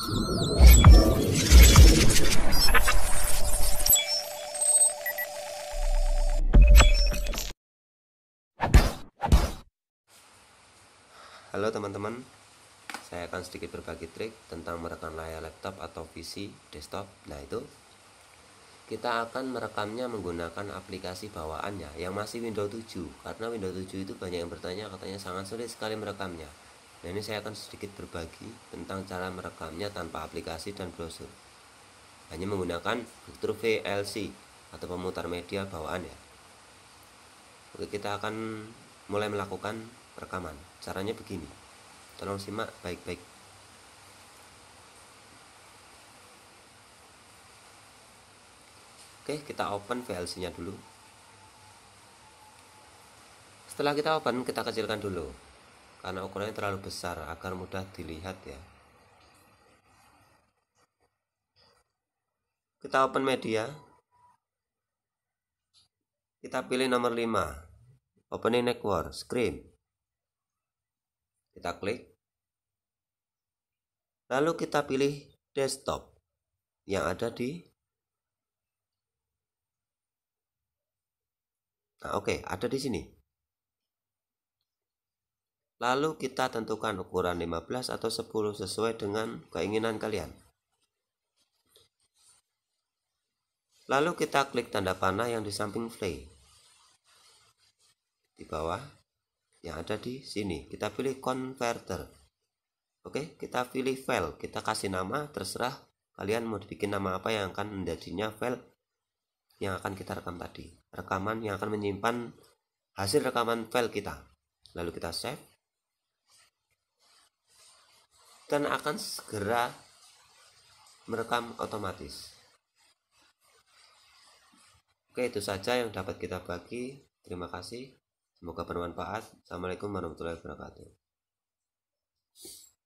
Halo teman-teman, saya akan sedikit berbagi trik tentang merekam layar laptop atau PC desktop. Nah itu, kita akan merekamnya menggunakan aplikasi bawaannya yang masih Windows 7 karena Windows 7 itu banyak yang bertanya katanya sangat sulit sekali merekamnya. Nah ini saya akan sedikit berbagi tentang cara merekamnya tanpa aplikasi dan browser Hanya menggunakan fitur VLC atau pemutar media bawaan ya Oke kita akan mulai melakukan rekaman Caranya begini Tolong simak baik-baik Oke kita open VLC nya dulu Setelah kita open kita kecilkan dulu karena ukurannya terlalu besar agar mudah dilihat ya kita open media kita pilih nomor 5 opening network screen kita klik lalu kita pilih desktop yang ada di nah oke okay, ada di sini Lalu kita tentukan ukuran 15 atau 10 sesuai dengan keinginan kalian. Lalu kita klik tanda panah yang di samping play. Di bawah yang ada di sini, kita pilih converter. Oke, kita pilih file, kita kasih nama, terserah kalian mau bikin nama apa yang akan menjadinya file yang akan kita rekam tadi rekaman yang akan menyimpan hasil rekaman file kita lalu kita save dan akan segera merekam otomatis. Oke, itu saja yang dapat kita bagi. Terima kasih. Semoga bermanfaat. Assalamualaikum warahmatullahi wabarakatuh.